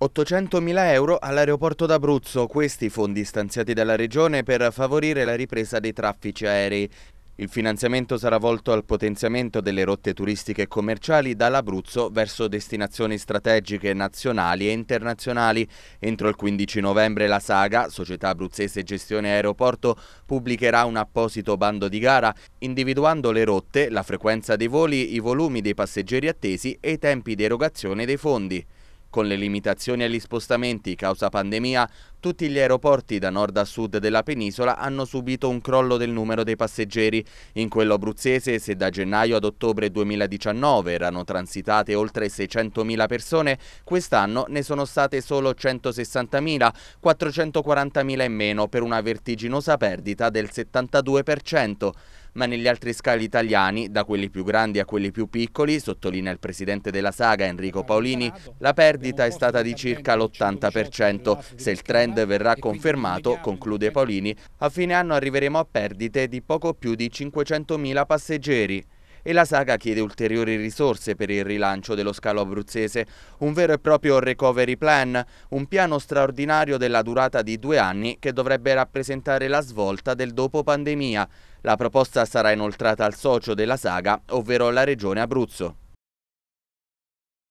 800.000 euro all'aeroporto d'Abruzzo, questi fondi stanziati dalla Regione per favorire la ripresa dei traffici aerei. Il finanziamento sarà volto al potenziamento delle rotte turistiche e commerciali dall'Abruzzo verso destinazioni strategiche nazionali e internazionali. Entro il 15 novembre la Saga, società abruzzese gestione aeroporto, pubblicherà un apposito bando di gara individuando le rotte, la frequenza dei voli, i volumi dei passeggeri attesi e i tempi di erogazione dei fondi. Con le limitazioni agli spostamenti causa pandemia, tutti gli aeroporti da nord a sud della penisola hanno subito un crollo del numero dei passeggeri. In quello abruzzese, se da gennaio ad ottobre 2019 erano transitate oltre 600.000 persone, quest'anno ne sono state solo 160.000, 440.000 in meno per una vertiginosa perdita del 72% ma negli altri scali italiani, da quelli più grandi a quelli più piccoli, sottolinea il presidente della saga Enrico Paolini, la perdita è stata di circa l'80%. Se il trend verrà confermato, conclude Paolini, a fine anno arriveremo a perdite di poco più di 500.000 passeggeri e la saga chiede ulteriori risorse per il rilancio dello scalo abruzzese, un vero e proprio recovery plan, un piano straordinario della durata di due anni che dovrebbe rappresentare la svolta del dopo pandemia. La proposta sarà inoltrata al socio della saga, ovvero la Regione Abruzzo.